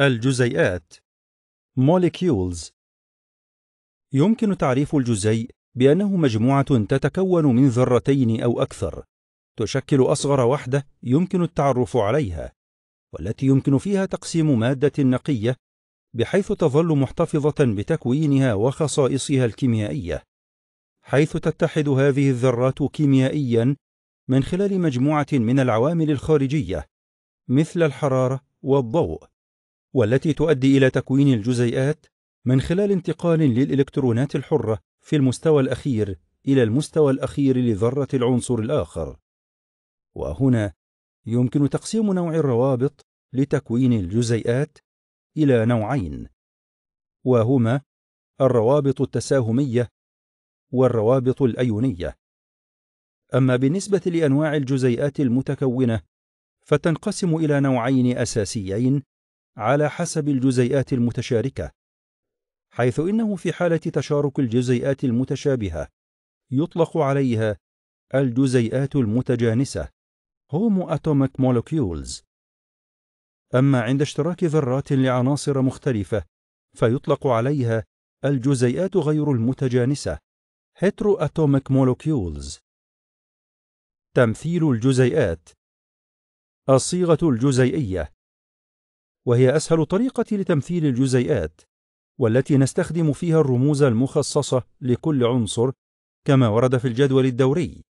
الجزيئات molecules يمكن تعريف الجزيء بأنه مجموعة تتكون من ذرتين أو أكثر تشكل أصغر وحدة يمكن التعرف عليها والتي يمكن فيها تقسيم مادة نقية بحيث تظل محتفظة بتكوينها وخصائصها الكيميائية حيث تتحد هذه الذرات كيميائيا من خلال مجموعة من العوامل الخارجية مثل الحرارة والضوء والتي تؤدي إلى تكوين الجزيئات من خلال انتقال للإلكترونات الحرة في المستوى الأخير إلى المستوى الأخير لذرة العنصر الآخر. وهنا يمكن تقسيم نوع الروابط لتكوين الجزيئات إلى نوعين، وهما الروابط التساهمية والروابط الأيونية. أما بالنسبة لأنواع الجزيئات المتكونة فتنقسم إلى نوعين أساسيين على حسب الجزيئات المتشاركة حيث إنه في حالة تشارك الجزيئات المتشابهة يطلق عليها الجزيئات المتجانسة Homo Atomic Molecules أما عند اشتراك ذرات لعناصر مختلفة فيطلق عليها الجزيئات غير المتجانسة Hetero Atomic Molecules تمثيل الجزيئات الصيغة الجزيئية وهي أسهل طريقة لتمثيل الجزيئات والتي نستخدم فيها الرموز المخصصة لكل عنصر كما ورد في الجدول الدوري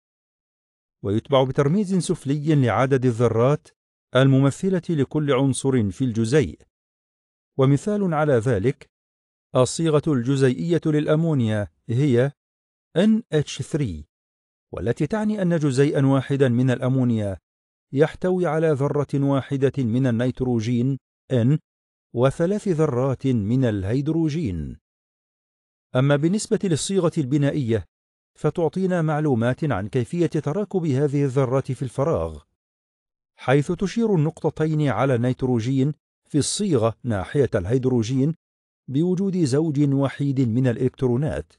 ويتبع بترميز سفلي لعدد الذرات الممثلة لكل عنصر في الجزيء ومثال على ذلك الصيغة الجزيئية للأمونيا هي NH3 والتي تعني أن جزيئا واحدا من الأمونيا يحتوي على ذرة واحدة من النيتروجين N وثلاث ذرات من الهيدروجين أما بالنسبة للصيغة البنائية فتعطينا معلومات عن كيفية تراكب هذه الذرات في الفراغ حيث تشير النقطتين على النيتروجين في الصيغة ناحية الهيدروجين بوجود زوج وحيد من الإلكترونات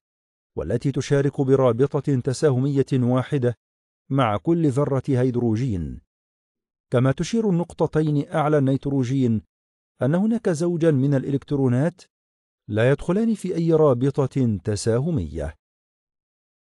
والتي تشارك برابطة تساهمية واحدة مع كل ذرة هيدروجين كما تشير النقطتين أعلى النيتروجين أن هناك زوجا من الإلكترونات لا يدخلان في أي رابطة تساهمية